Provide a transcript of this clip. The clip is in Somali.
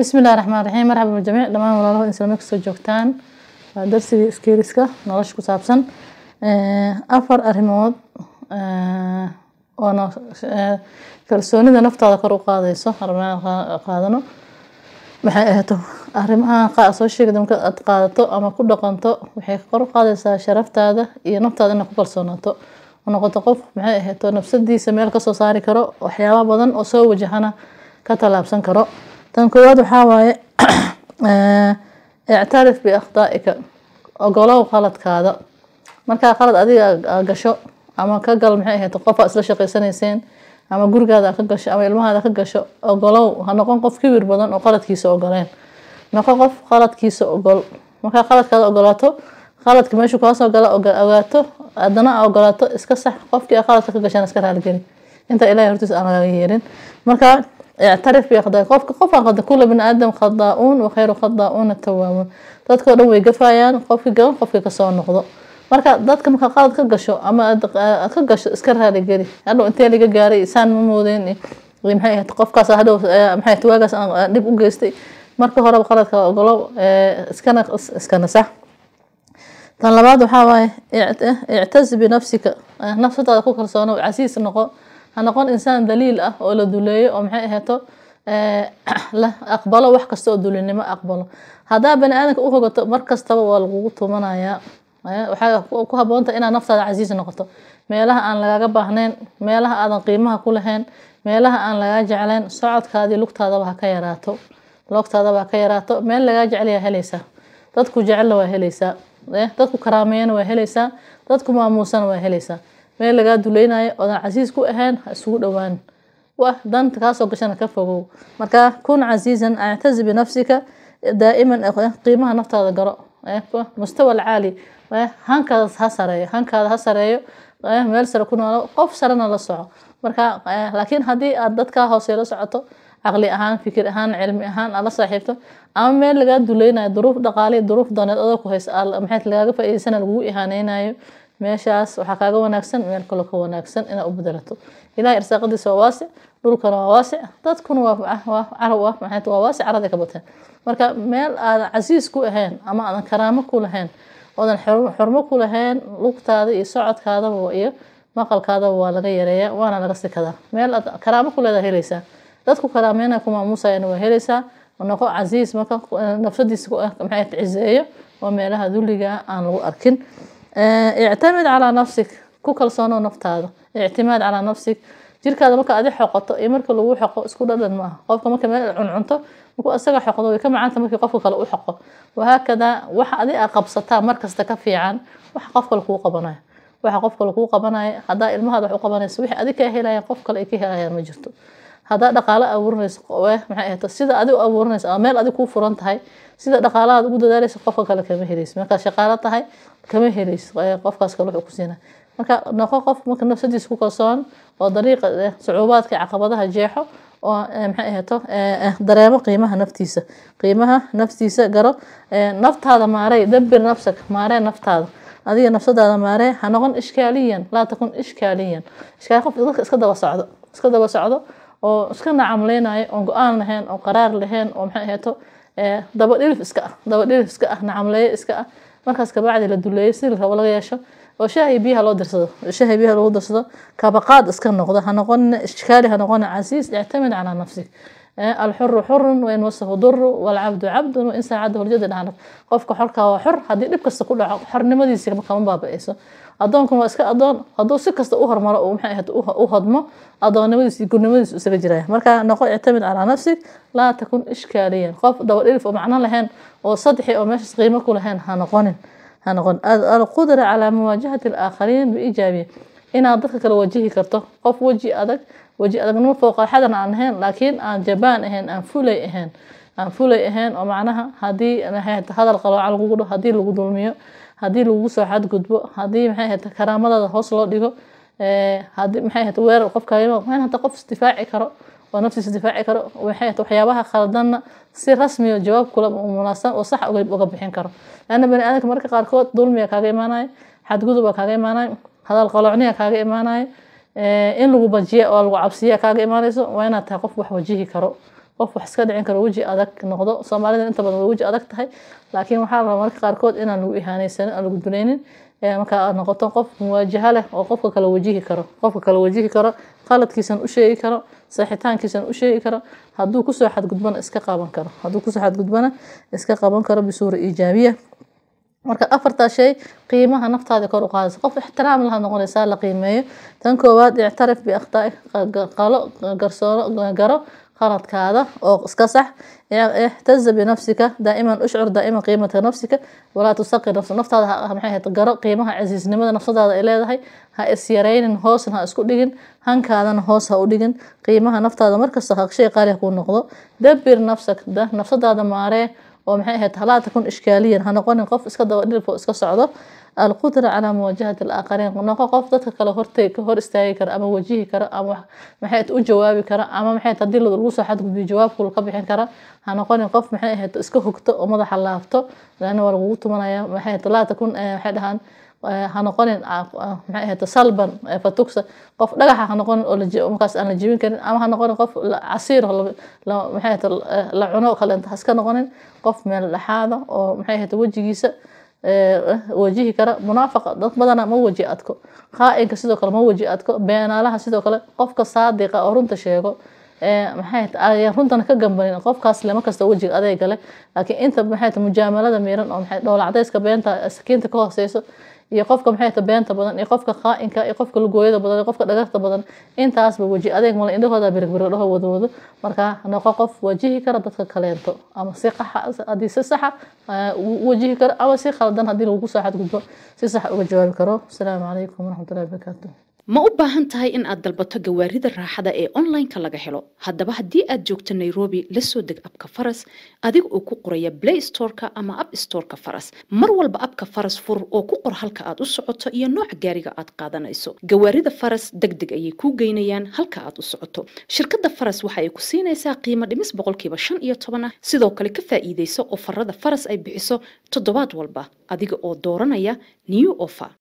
بسم الله الرحمن الرحيم مرحبا بالجميع دمان ولاله إنسان مكسو جوكتان درسي سكيريسكا نلاش كتابسن أفر أرهمود oo eh, kalsoonida naftaada kor u qaadayso arrimaha qaadano maxay ahaato arrimaha soo sheegay marka aad qaadato ama ku dhaqanto waxay kor u qaadaysaa sharaftaada iyo naftaada inaad ku kalsoonaato noqoto qof maxay ahaato nafsadiisa meel kasoo saari karo waxyaaba badan oo soo wajahana ka tallaabsan karo tan koowaad waxaa waaye eh, ictarif biakhdaaika ogolow qaladkaada markaa qalad adiga gasho ama ka gal maxay ahayd qofa isla shaqaysanayseen ama gurigaada ka gasho ama ilmahaada ka gasho ogolow ha noqon qof kibir badan oo qaladkiisa ogoleen noqo qof qaladkiisa ogol markaa qaladkaada ogolaato qaladka meeshuu kaasoo gala ogaato adana ogolaato iska sax qofkii qaladka ka gashaan iska raaligeli inta ilahay hortiisa aan lagaga yeelin marka ictarif bikhda qofka qofaa khada kula bini aadam khadaa-uun wakhayru khadaa-uuna tawaabuun dadkao dhan way gafayaan qofkii gaban qofkii kasoo noqdo marka dadka markaa qalad ka gasho ama aad ka gasho iska raali geli hadhow intee laga gaaray saan ma moodeen maxay ahayd qofkaas hadhow maxay ahayd waagaas aan dhib u geystay marka horeba qaladka ogolow iskana iskana sax tan labaad waxaa waaye ictaz ha insaan daliil ah oo la duleeyo oo maxay aheeto eh, aqbalo wax kasta oo dulinimo aqbalo haddaa bani aadamka u hogato mar waa lagugu tumanayaa eh, waxay ku haboontaha inaad naftaada casiis noqoto meelaha aan lagaaga baahnayn meelaha aadan qiimaha ku lahayn meelaha aan lagaa jeclayn socodkaadii lugtaadaba haka yaraato logtaadaba haka yaraato meel lagaa jeclayaa helaysaa dadku jecelna waa helaysaa eh, dadku karaameeyana waa helaysaa dadku maamuusana waa helaysaa meel lagaa dulaynayo oodaan casiis ku ahayn ha isugu dhowaan wax danta kaasoo gashana ka fogow marka kun casiizan actazi binafsika daa'iman qiimaha naftaada garo mustawa alcaali hankaada ha sareeyo hankaada ha sareeyo meel sare ku noolo qof sarena la soco marka laakiin haddii aad dadkaa hoose la socoto caqli ahaan fikir ahaan cilmi ahaan aad la saaxiibto ama meel lagaa dulaynayo duruuf dhaqaale duruuf dooneed adoo ku haysa maxayd lagaaga faa'iidaysana lagugu ihaaneynayo meeshaas waxaa kaaga wanaagsan meel kalo ka wanaagsan inaad u bedelato ilahay irsaaqadiisa waa waasic dhulkana waa waasic dadkuna waa waasic carada ka bateen marka meel aadan casiis ku ahayn ama aadan karaamo ku lahayn oodan xurmo ku lahayn lugtaada iyo socodkaadaba iyo maqalkaadaba waa laga yareeyaa waana laga sikadaa meel aad karaamo ku leedaa helaysaa dadku karaameyna ku maamuusayana waa helaysaa noqo casiis marka nafsadiisa maxay cizeeyo waa meelaha duliga ah aan lagu arkin ictamid calaa nafsig ku kalsoono naftaada ictimaad calaa nafsig jirkaada marka adi xoqoto iyo marka lagu xoqo isku dhadhan maaha qofka marka meel cuncunto markuu isaga xoqdo way ka macaanta markii qofka kale u xoqo wahaakadaa waxa adi a qabsataa markasta ka fiican waxa qof kale kuu qabanayo waxa qof kale kuu qabanayo haddaa ilmahaada wax u qabanayso wixii adi ka helaya qof kale ay ka helayaan ma jirto hadaa dhaqaalo abuurinayso eh, maxaahata sida adig u ama meel adig kuu furan tahay sida dhaqaalahaad ugu dadaalayso qofka kale kama heleyso markaad shaqaalo tahay kama heleyso eh, qofkaas kale wuxuu ku siina marka noqo qof marka nafsadiisa ku kalsoon oo dariiqa eh, sucuubaadka caqabadaha jeexo oo maxay ahato dareemo qiimaha naftiisa qiimaha naftiisa garo naftaada maarey dabir nafsak maaree naftaada adiga nafsadaada maaree ha noqon ishkaaliyan laa takun ishkaaliyan ishkaal qof dadka iska daba socdo iska daba socdo oo iska nacamleynayo oon go-aan lahayn oon qaraar lahayn oo maxay aheeto dabadhilif iska ah dabadhilif iska ah nacamleeye iska ah markaas kabacdi la duleeyo si la rabo laga yeesho oo shaaha iyo biyaha loo dirsado shaaha biyaha lagu dirsado kabaqaad iska noqdo ha noqon ishkaali ha noqon casiis ictamid calaa nafsig alxuru xurun wain duru walcabdu cabdun wain saacadahu ljadu dhahanab qofka xorkaa waa xor haddii dhib kasta ku dhaco xornimadiisa kama baabi'ayso adoonkun waa iska adoon hadduu si kasta u hormaro uu maxay ahayd u hodmo adoonnimadiis iyo gurnimadiis isaga jiraya marka noqo ictamid calaa nafsig laa takun ishkaaliyan qof daba dhirif oo macno lahayn oo saddexii oo meeshaas qiimo ku lahayn ha noqonin ha noqon alqudra calaa muwaajahati alaakhariin biijaabiya inaad dadka kale wajihi karto qof weji adag weji adagnimo fooqaaxadana aan ahayn laakiin aan jabaan ahayn aan fulay ahayn aan fulay ahayn oo macnaha haddii hadal qalooca lagugu dho haddii lagu dulmiyo hadii lagugu soo xadgudbo haddii maxay ahata karaamadaada hoos loo dhigo eh, hadii maxay ahata weerar qofkaaga maan hata qof isdifaaci karo oo naftiis isdifaaci karo maxay ahata waxyaabaha khaldanna si rasmiyo jawaab kula munaasab oo sax uga bixin karo laana bani aadamka marka qaarkood dulmiga kaaga imaanaya xadgudubaa kaaga imaanaya hadal qalocniya kaaga imaanaya eh, in lagu bajiya oo lagu cabsiya kaaga imaanayso waa inaad tahay qof wax wajihi karo qof wax iska dhicin karo weji adag noqdo soomaalida inta badan waa weji adag tahay laakiin waxaa raba marka qaarkood inaan lagu ihaaneysanin aan lagu duneynin marka aad noqoto qof muwaajaha leh oo qofka kala wajihi karo qofka kala wajihi karo qaladkiisan u karo saxitaankiisan u karo hadduu kusoo xadgudbana iska qaban karo hadduu kusoo xadgudbana iska qaban karo bisuura iijaabiya marka afartaa shay qiimaha naftaada kor u qof ixtiraam laha noqonaysaa la qiimeeyo tan koowaad ictarif biakhtaai qalo garsoono garo qaladkaada oo iska sax ixtaza binafsika daaiman ushcur daaiman qiimata nafsika walaa tusaqi nafsa naftaada maxay ahayd garo qiimaha casiisnimada nafsadaada ay leedahay ha isyaraynin hoosna ha isku dhigin hankaadana hoos ha u dhigin qiimaha naftaada markasta haqshay qaali kuu noqdo dabir nafsak nafsadaada maaree oo maxay ahayd talaata kun ishkaaliyan ha noqonin qof iska daba dhirfo iska socdo alqudra calaa muwaajahati alaakariin noqo qof dadka kale hortay hor istaagi kara ama wajihi kara ama maxay u jawaabi kara ama maxay hadii lagu soo xadgudbiyo jawaabka ka bixin kara ha noqonin qof maxay ahayd iska hogto oo madaxa laabto laana waa lagugu tumanaya maxay talaata kun waxay eh, dhahaan eh, ha noqonin ah, ah, maxay ahayd salban eh, fatuksa qof dhagaxa ha noqonin oo markaas aan la jebin karin ama ha noqonin qof casiir maxay ahayd la cuno kale ha iska noqonin qof meel dhexaada oo maxay ahayd wejigiisa wajihi kara munaafaqa dad badana ma waji adko qaa sidoo kale ma waji adko beenaalaha sidoo kale qofka saadiqa oo runta sheego maxay runtana ka gambanin qofkaas lama kasta wejiga leh laakiin inta maxay mujaamalada miiran oo maxay dhoola cadayska beenta sakiinta ka hooseyso iyo qofka maxayta beenta badan iyo qofka qaa-inka iyo qofka lugooyada badan iyo qofka dhagagta badan intaasba weji adeeg male indhahooda birigbiridhaho wadwado marka noqo qof wajihi kara dadka kaleento ama si qaxa haddii si saxa eh, wajihi karo ama si qaldan haddii lagu soo xadgudbo si sax uga jawaabi karo asalaamu calaykum waraxmatullahi wabarakaatu ma u baahan tahay in aad dalbato gawaarida raaxada ee online-ka laga helo haddaba haddii aad joogto nairobi la soo deg abka faras adiga oo ku qoraya play storeka ama app storeka faras mar walba abka faras fur oo ku qor halka aad u socoto iyo nooca gaariga aad qaadanayso gawaarida faras deg deg ayay kuu geynayaan halka aad u socoto shirkadda faras waxa ay ku siinaysaa qiimo dhimis boqolkiiba shan iyo toban ah sidoo kale ka faa'iideyso oo farada faras ay bixiso toddobaad walba adiga oo dooranaya new offer